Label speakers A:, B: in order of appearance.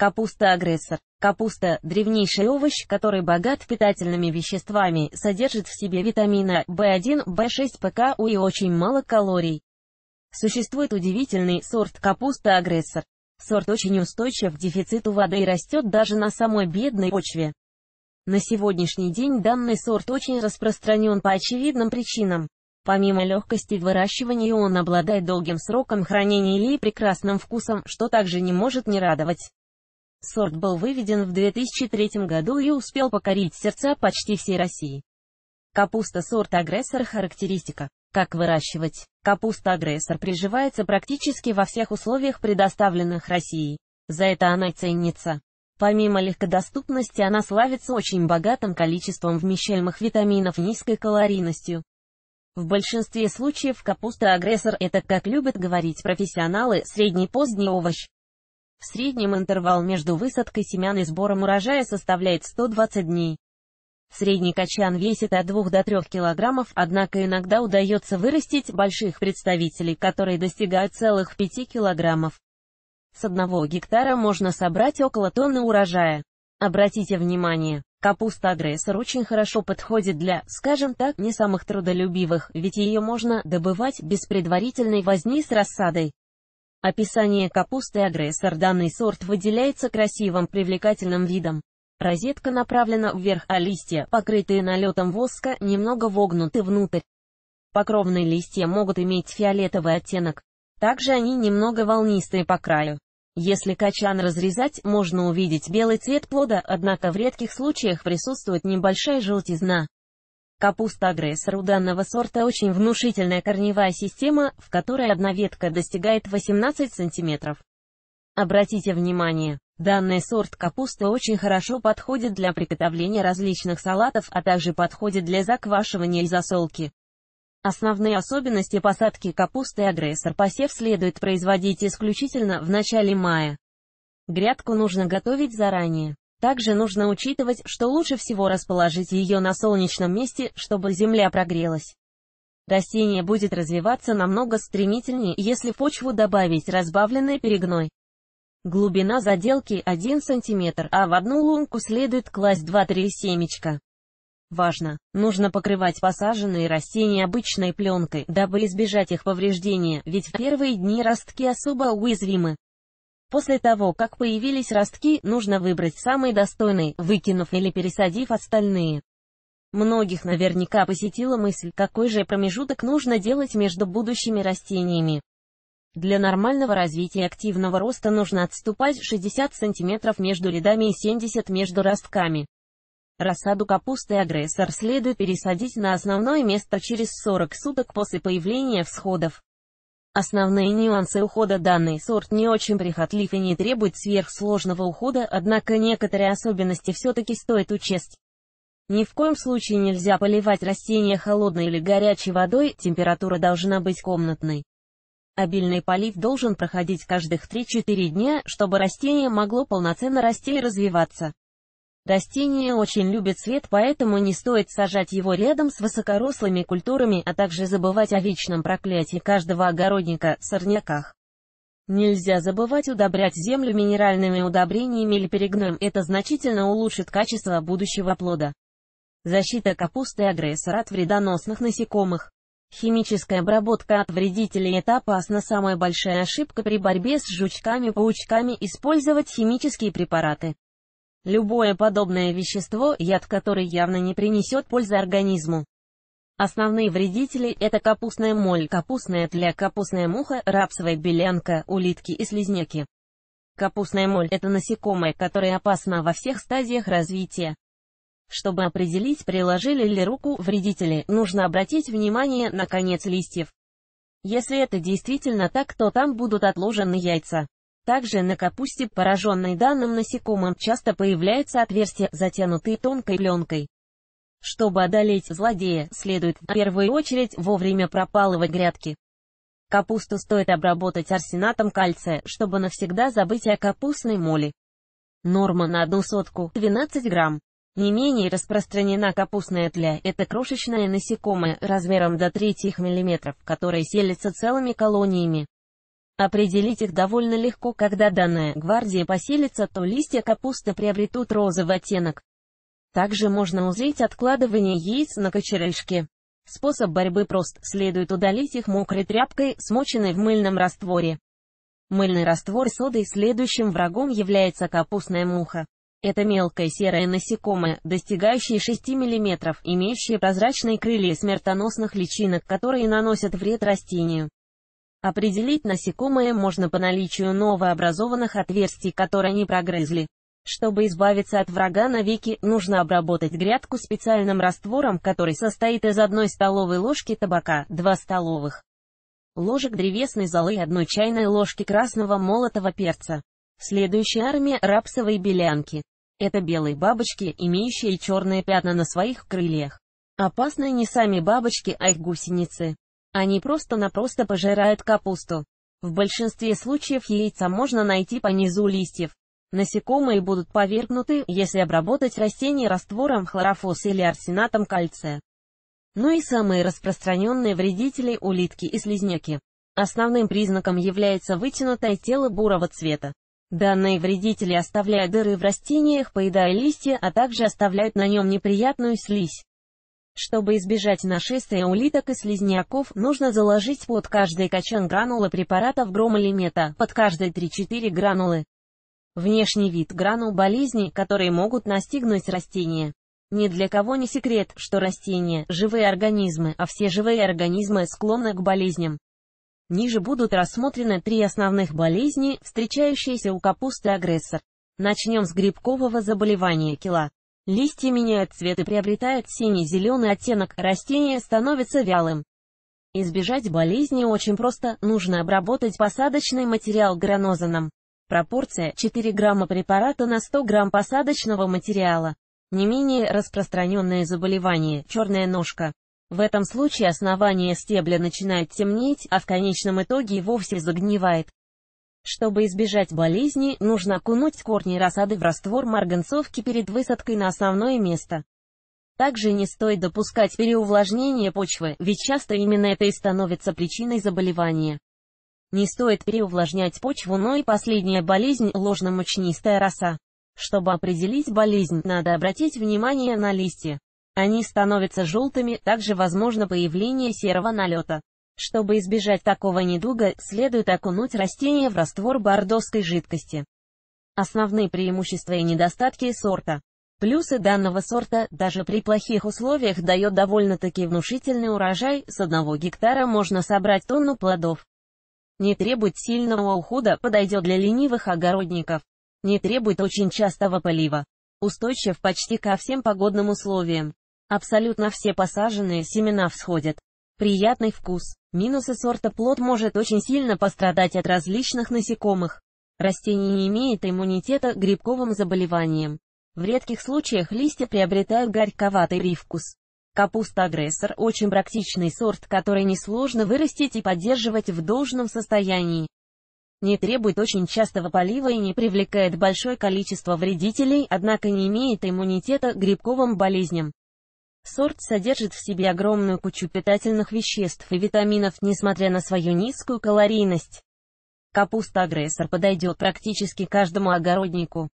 A: Капуста-агрессор. Капуста – древнейший овощ, который богат питательными веществами, содержит в себе витамина В1, В6, ПКУ и очень мало калорий. Существует удивительный сорт капуста-агрессор. Сорт очень устойчив к дефициту воды и растет даже на самой бедной почве. На сегодняшний день данный сорт очень распространен по очевидным причинам. Помимо легкости выращивания он обладает долгим сроком хранения и прекрасным вкусом, что также не может не радовать. Сорт был выведен в 2003 году и успел покорить сердца почти всей России. Капуста сорт агрессор характеристика. Как выращивать? Капуста агрессор приживается практически во всех условиях, предоставленных Россией. За это она ценится. Помимо легкодоступности она славится очень богатым количеством вмещаемых витаминов низкой калорийностью. В большинстве случаев капуста-агрессор это, как любят говорить профессионалы, средний-поздний овощ. В среднем интервал между высадкой семян и сбором урожая составляет 120 дней. Средний качан весит от 2 до 3 килограммов, однако иногда удается вырастить больших представителей, которые достигают целых 5 килограммов. С одного гектара можно собрать около тонны урожая. Обратите внимание, капуста-агрессор очень хорошо подходит для, скажем так, не самых трудолюбивых, ведь ее можно добывать без предварительной возни с рассадой. Описание капусты агрессор данный сорт выделяется красивым привлекательным видом. Розетка направлена вверх, а листья, покрытые налетом воска, немного вогнуты внутрь. Покровные листья могут иметь фиолетовый оттенок. Также они немного волнистые по краю. Если качан разрезать, можно увидеть белый цвет плода, однако в редких случаях присутствует небольшая желтизна. Капуста-агрессор у данного сорта очень внушительная корневая система, в которой одна ветка достигает 18 см. Обратите внимание, данный сорт капусты очень хорошо подходит для приготовления различных салатов, а также подходит для заквашивания и засолки. Основные особенности посадки капусты агрессор посев следует производить исключительно в начале мая. Грядку нужно готовить заранее. Также нужно учитывать, что лучше всего расположить ее на солнечном месте, чтобы земля прогрелась. Растение будет развиваться намного стремительнее, если в почву добавить разбавленный перегной. Глубина заделки 1 см, а в одну лунку следует класть 2-3 семечка. Важно! Нужно покрывать посаженные растения обычной пленкой, дабы избежать их повреждения, ведь в первые дни ростки особо уязвимы. После того, как появились ростки, нужно выбрать самый достойный, выкинув или пересадив остальные. Многих наверняка посетила мысль, какой же промежуток нужно делать между будущими растениями. Для нормального развития активного роста нужно отступать 60 см между рядами и 70 между ростками. Рассаду капусты агрессор следует пересадить на основное место через 40 суток после появления всходов. Основные нюансы ухода Данный сорт не очень прихотлив и не требует сверхсложного ухода, однако некоторые особенности все-таки стоит учесть. Ни в коем случае нельзя поливать растения холодной или горячей водой, температура должна быть комнатной. Обильный полив должен проходить каждых 3-4 дня, чтобы растение могло полноценно расти и развиваться. Растение очень любит свет, поэтому не стоит сажать его рядом с высокорослыми культурами, а также забывать о вечном проклятии каждого огородника, сорняках. Нельзя забывать удобрять землю минеральными удобрениями или перегноем, это значительно улучшит качество будущего плода. Защита капусты агрессор от вредоносных насекомых. Химическая обработка от вредителей – это опасно. Самая большая ошибка при борьбе с жучками-паучками – использовать химические препараты. Любое подобное вещество, яд который явно не принесет пользы организму. Основные вредители – это капустная моль, капустная тля, капустная муха, рапсовая белянка, улитки и слизняки. Капустная моль – это насекомое, которое опасно во всех стадиях развития. Чтобы определить, приложили ли руку вредители, нужно обратить внимание на конец листьев. Если это действительно так, то там будут отложены яйца. Также на капусте, пораженной данным насекомым, часто появляется отверстие, затянутое тонкой пленкой. Чтобы одолеть злодея, следует в первую очередь вовремя пропалывать грядки. Капусту стоит обработать арсенатом кальция, чтобы навсегда забыть о капустной моли. Норма на одну сотку – 12 грамм. Не менее распространена капустная тля – это крошечное насекомое размером до 3 мм, которое селится целыми колониями. Определить их довольно легко, когда данная гвардия поселится, то листья капусты приобретут розовый оттенок. Также можно узреть откладывание яиц на кочерышке. Способ борьбы прост, следует удалить их мокрой тряпкой, смоченной в мыльном растворе. Мыльный раствор содой следующим врагом является капустная муха. Это мелкое серое насекомое, достигающее 6 мм, имеющее прозрачные крылья смертоносных личинок, которые наносят вред растению. Определить насекомое можно по наличию новообразованных отверстий, которые они прогрызли. Чтобы избавиться от врага навеки, нужно обработать грядку специальным раствором, который состоит из одной столовой ложки табака, 2 столовых ложек древесной золы и одной чайной ложки красного молотого перца. Следующая армия – рапсовые белянки. Это белые бабочки, имеющие черные пятна на своих крыльях. Опасны не сами бабочки, а их гусеницы. Они просто-напросто пожирают капусту. В большинстве случаев яйца можно найти по низу листьев. Насекомые будут повергнуты, если обработать растение раствором хлорофос или арсенатом кальция. Ну и самые распространенные вредители – улитки и слизняки. Основным признаком является вытянутое тело бурого цвета. Данные вредители оставляют дыры в растениях, поедая листья, а также оставляют на нем неприятную слизь. Чтобы избежать нашествия улиток и слизняков, нужно заложить под каждый качан гранулы препаратов гром или под каждые 3-4 гранулы. Внешний вид гранул болезней, которые могут настигнуть растения. Ни для кого не секрет, что растения – живые организмы, а все живые организмы склонны к болезням. Ниже будут рассмотрены три основных болезни, встречающиеся у капусты агрессор. Начнем с грибкового заболевания кила. Листья меняют цвет и приобретают синий-зеленый оттенок, растение становится вялым. Избежать болезни очень просто, нужно обработать посадочный материал гранозаном. Пропорция 4 грамма препарата на 100 грамм посадочного материала. Не менее распространенное заболевание – черная ножка. В этом случае основание стебля начинает темнеть, а в конечном итоге вовсе загнивает. Чтобы избежать болезни, нужно окунуть корни рассады в раствор марганцовки перед высадкой на основное место. Также не стоит допускать переувлажнение почвы, ведь часто именно это и становится причиной заболевания. Не стоит переувлажнять почву, но и последняя болезнь – ложномучнистая роса. Чтобы определить болезнь, надо обратить внимание на листья. Они становятся желтыми, также возможно появление серого налета. Чтобы избежать такого недуга, следует окунуть растение в раствор бордовской жидкости. Основные преимущества и недостатки сорта. Плюсы данного сорта, даже при плохих условиях, дает довольно-таки внушительный урожай, с одного гектара можно собрать тонну плодов. Не требует сильного ухода, подойдет для ленивых огородников. Не требует очень частого полива. Устойчив почти ко всем погодным условиям. Абсолютно все посаженные семена всходят. Приятный вкус. Минусы сорта плод может очень сильно пострадать от различных насекомых. Растение не имеет иммунитета к грибковым заболеваниям. В редких случаях листья приобретают горьковатый привкус. Капуста-агрессор – очень практичный сорт, который несложно вырастить и поддерживать в должном состоянии. Не требует очень частого полива и не привлекает большое количество вредителей, однако не имеет иммунитета к грибковым болезням. Сорт содержит в себе огромную кучу питательных веществ и витаминов, несмотря на свою низкую калорийность. Капуста-агрессор подойдет практически каждому огороднику.